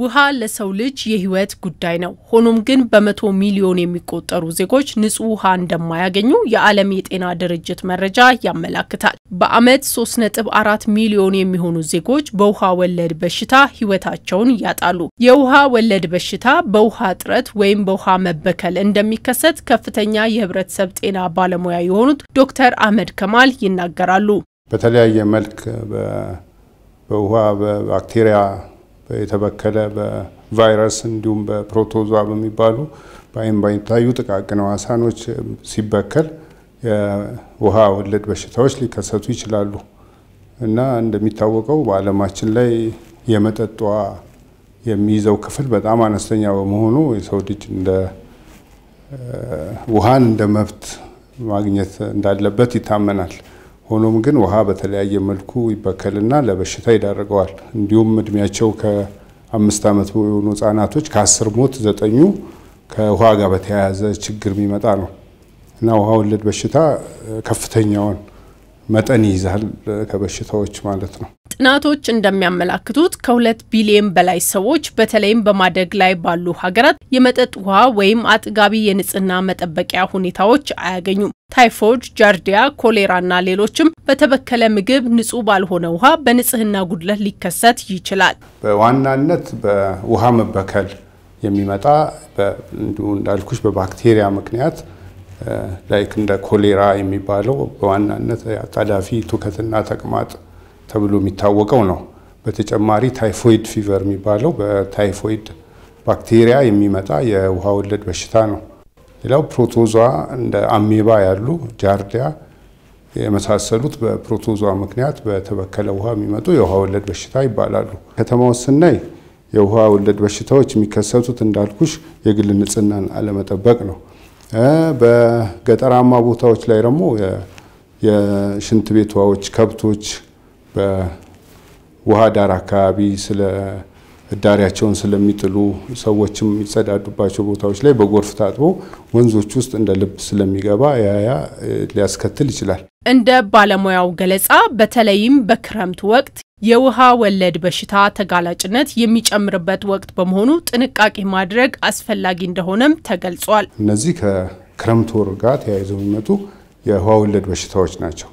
ውሃ ለሰው ልጅ የህይወት ጉዳይ ነው። ሆኖም ግን በመቶ ሚሊዮን የሚቆጠሩ ዜጎች ንጹህ ውሃ እንደማያገኙ የዓለም የጤና ድርጅት መረጃ ያመላክታል። በዓመት 3.4 ሚሊዮን የሚሆኑ ዜጎች በውሃ ወለድ በሽታ ህይወታቸውን ያጣሉ። የውሃ ወለድ በሽታ በውሃ እጥረት ወይም በውሃ መበከል እንደሚከሰት ከፍተኛ የህብረተሰብ ጤና ባለሙያ የሆኑት ዶክተር አህመድ ከማል ይናገራሉ። በተለያየ መልክ በውሃ በባክቴሪያ የተበከለ በቫይረስ እንዲሁም በፕሮቶዛ በሚባሉ በአይን ባይታዩ ጥቃቅን ሕዋሳኖች ሲበከል የውሃ ወለድ በሽታዎች ሊከሰቱ ይችላሉ እና እንደሚታወቀው በዓለማችን ላይ የመጠጥ ውሃ የሚይዘው ክፍል በጣም አነስተኛ በመሆኑ የሰው ልጅ እንደ ውሃን እንደ መብት ማግኘት እንዳለበት ይታመናል። ሆኖም ግን ውሃ በተለያየ መልኩ ይበከልና ለበሽታ ይዳርገዋል። እንዲሁም እድሜያቸው ከአምስት ዓመት የሆኑ ህጻናቶች ከአስር ሞት ዘጠኙ ከውሃ ጋር በተያያዘ ችግር የሚመጣ ነው እና ውሃ ወለድ በሽታ ከፍተኛውን መጠን ይይዛል ከበሽታዎች ማለት ነው። ጥናቶች እንደሚያመላክቱት ከሁለት ቢሊየን በላይ ሰዎች በተለይም በማደግ ላይ ባሉ ሀገራት የመጠጥ ውሃ ወይም አጥጋቢ የንጽህና መጠበቂያ ሁኔታዎች አያገኙም። ታይፎድ፣ ጃርዲያ፣ ኮሌራና ሌሎችም በተበከለ ምግብ፣ ንጹህ ባልሆነ ውሃ፣ በንጽህና ጉድለት ሊከሰት ይችላል። በዋናነት በውሃ መበከል የሚመጣ እንዳልኩሽ በባክቴሪያ ምክንያት ላይክ እንደ ኮሌራ የሚባለው በዋናነት አጣዳፊ ትውከትና ተቅማጥ ተብሎ የሚታወቀው ነው። በተጨማሪ ታይፎይድ ፊቨር የሚባለው በታይፎይድ ባክቴሪያ የሚመጣ የውሃ ወለድ በሽታ ነው። ሌላው ፕሮቶዟ እንደ አሜባ ያሉ ጃርዲያ የመሳሰሉት በፕሮቶዟ ምክንያት በተበከለ ውሃ የሚመጡ የውሃ ወለድ በሽታ ይባላሉ። ከተማ ውስጥ ስናይ የውሃ ወለድ በሽታዎች የሚከሰቱት እንዳልኩሽ የግል ንጽህናን አለመጠበቅ ነው። በገጠራማ ቦታዎች ላይ ደግሞ የሽንት ቤት ውሃዎች ከብቶች በውሃ ዳር አካባቢ ስለ ዳሪያቸውን ስለሚጥሉ ሰዎችም የሚጸዳዱባቸው ቦታዎች ላይ በጎርፍ ታጥቦ ወንዞች ውስጥ እንደ ልብ ስለሚገባ ያያ ሊያስከትል ይችላል። እንደ ባለሙያው ገለጻ በተለይም በክረምት ወቅት የውሃ ወለድ በሽታ ተጋላጭነት የሚጨምርበት ወቅት በመሆኑ ጥንቃቄ ማድረግ አስፈላጊ እንደሆነም ተገልጿል። እነዚህ ከክረምት ወር ጋር ተያይዘው የሚመጡ የውሃ ወለድ በሽታዎች ናቸው።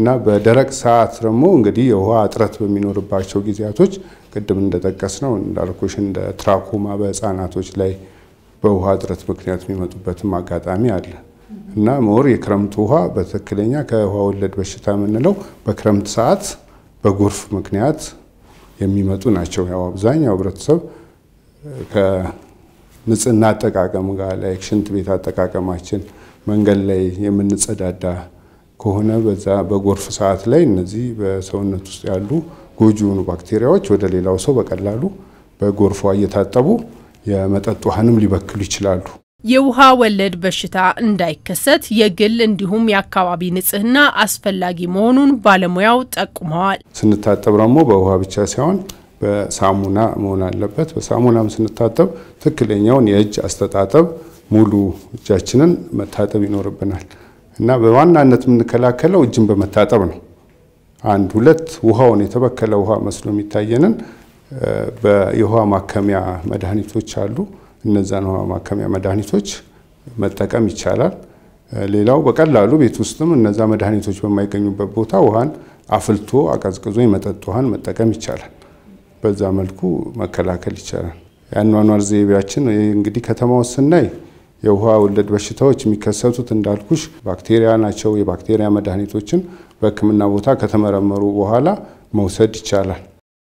እና በደረቅ ሰዓት ደግሞ እንግዲህ የውሃ እጥረት በሚኖርባቸው ጊዜያቶች ቅድም እንደጠቀስ ነው እንዳልኩሽ እንደ ትራኮማ በህፃናቶች ላይ በውሃ እጥረት ምክንያት የሚመጡበትም አጋጣሚ አለ እና ሞር የክረምት ውሃ በትክክለኛ ከውሃ ወለድ በሽታ የምንለው በክረምት ሰዓት በጎርፍ ምክንያት የሚመጡ ናቸው። ያው አብዛኛው ህብረተሰብ ከንጽህና አጠቃቀም ጋር ላይ ሽንት ቤት አጠቃቀማችን መንገድ ላይ የምንጸዳዳ ከሆነ በዛ በጎርፍ ሰዓት ላይ እነዚህ በሰውነት ውስጥ ያሉ ጎጂ የሆኑ ባክቴሪያዎች ወደ ሌላው ሰው በቀላሉ በጎርፏ እየታጠቡ የመጠጥ ውሃንም ሊበክሉ ይችላሉ። የውሃ ወለድ በሽታ እንዳይከሰት የግል እንዲሁም የአካባቢ ንጽህና አስፈላጊ መሆኑን ባለሙያው ጠቁመዋል። ስንታጠብ ደግሞ በውሃ ብቻ ሳይሆን በሳሙና መሆን አለበት። በሳሙናም ስንታጠብ ትክክለኛውን የእጅ አስተጣጠብ ሙሉ እጃችንን መታጠብ ይኖርብናል። እና በዋናነት የምንከላከለው እጅን በመታጠብ ነው። አንድ ሁለት ውሃውን የተበከለ ውሃ መስሎ የሚታየንን የውሃ ማከሚያ መድኃኒቶች አሉ። እነዛን ውሃ ማከሚያ መድኃኒቶች መጠቀም ይቻላል። ሌላው በቀላሉ ቤት ውስጥም እነዛ መድኃኒቶች በማይገኙበት ቦታ ውሃን አፍልቶ አቀዝቅዞ የመጠጥ ውሃን መጠቀም ይቻላል። በዛ መልኩ መከላከል ይቻላል። የአኗኗር ዘይቤያችን እንግዲህ ከተማ ውስጥ ስናይ የውሃ ወለድ በሽታዎች የሚከሰቱት እንዳልኩሽ ባክቴሪያ ናቸው። የባክቴሪያ መድኃኒቶችን በሕክምና ቦታ ከተመረመሩ በኋላ መውሰድ ይቻላል።